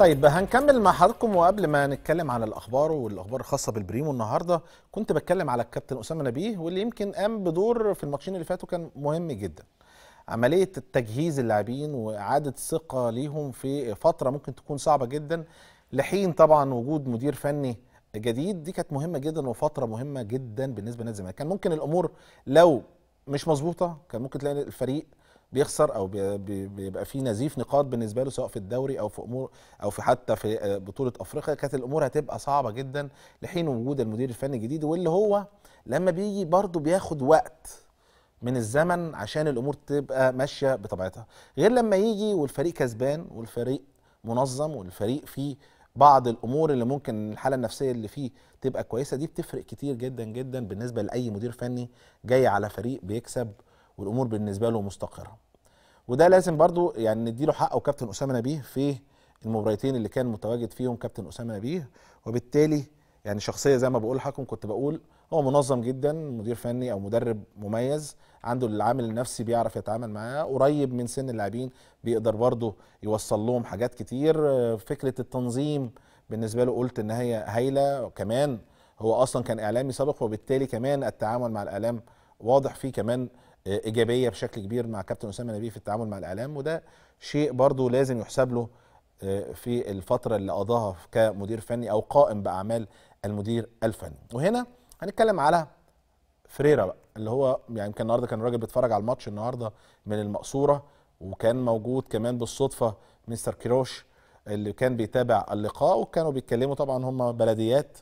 طيب هنكمل مع حضراتكم وقبل ما نتكلم عن الاخبار والاخبار الخاصه بالبريمو النهارده كنت بتكلم على الكابتن اسامه نبيه واللي يمكن قام بدور في الماتشين اللي فاتوا كان مهم جدا عمليه تجهيز اللاعبين واعاده ثقه ليهم في فتره ممكن تكون صعبه جدا لحين طبعا وجود مدير فني جديد دي كانت مهمه جدا وفتره مهمه جدا بالنسبه لنادي الزمالك كان ممكن الامور لو مش مظبوطه كان ممكن تلاقي الفريق بيخسر او بيبقى في نزيف نقاط بالنسبه له سواء في الدوري او في امور او في حتى في آه، بطوله افريقيا كانت الامور هتبقى صعبه جدا لحين وجود المدير الفني الجديد واللي هو لما بيجي برضه بياخد وقت من الزمن عشان الامور تبقى ماشيه بطبيعتها غير لما يجي والفريق كسبان والفريق منظم والفريق فيه بعض الامور اللي ممكن الحاله النفسيه اللي فيه تبقى كويسه دي بتفرق كتير جدا جدا بالنسبه لاي مدير فني جاي على فريق بيكسب والامور بالنسبه له مستقره وده لازم برضو يعني نديله حقه كابتن اسامه نبيه في المباراتين اللي كان متواجد فيهم كابتن اسامه نبيه وبالتالي يعني شخصيه زي ما بقول لحضرتك كنت بقول هو منظم جدا مدير فني او مدرب مميز عنده العامل النفسي بيعرف يتعامل معاه قريب من سن اللاعبين بيقدر برضه يوصل لهم حاجات كتير فكره التنظيم بالنسبه له قلت ان هي هايله كمان هو اصلا كان اعلامي سابق وبالتالي كمان التعامل مع الاعلام واضح فيه كمان ايجابيه بشكل كبير مع كابتن اسامه نبيه في التعامل مع الاعلام وده شيء برضه لازم يحسب له آه، في الفتره اللي قضاها كمدير فني او قائم باعمال المدير الفني وهنا هنتكلم على فريرا بقى اللي هو يعني يمكن النهارده كان راجل بيتفرج على الماتش النهارده من المقصوره وكان موجود كمان بالصدفه مستر كيروش اللي كان بيتابع اللقاء وكانوا بيتكلموا طبعا هم بلديات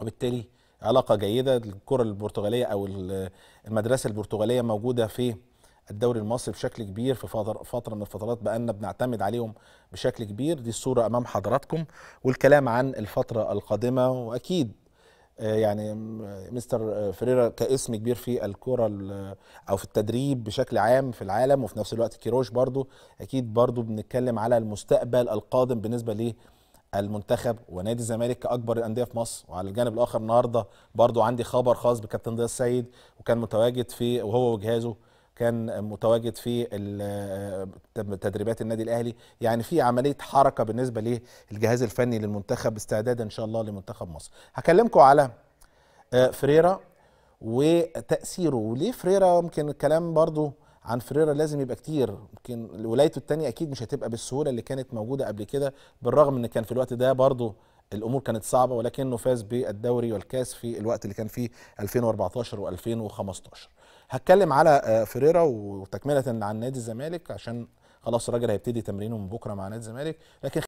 وبالتالي علاقه جيده الكره البرتغاليه او المدرسه البرتغاليه موجوده في الدوري المصري بشكل كبير في فتره من الفترات بقالنا بنعتمد عليهم بشكل كبير دي الصوره امام حضراتكم والكلام عن الفتره القادمه واكيد آه، يعني مستر فريرا كاسم كبير في الكرة او في التدريب بشكل عام في العالم وفي نفس الوقت كيروش برضو اكيد برضو بنتكلم على المستقبل القادم بالنسبه ليه المنتخب ونادي الزمالك كاكبر الانديه في مصر وعلى الجانب الاخر النهارده برضو عندي خبر خاص بكابتن ضياء السيد وكان متواجد في وهو وجهازه كان متواجد في آه، تدريبات النادي الاهلي يعني في عمليه حركه بالنسبه للجهاز الفني للمنتخب استعدادا ان شاء الله لمنتخب مصر هكلمكم على آه، فريرا وتاثيره وليه فريرا يمكن الكلام برضو عن فريرا لازم يبقى كتير يمكن ولايته التانية اكيد مش هتبقى بالسهوله اللي كانت موجوده قبل كده بالرغم ان كان في الوقت ده برضه الامور كانت صعبه ولكنه فاز بالدوري والكاس في الوقت اللي كان فيه 2014 و2015 هتكلم على آه، فريرا وتكمله عن نادي الزمالك عشان خلاص الراجل هيبتدي تمرينه من بكره مع نادي الزمالك لكن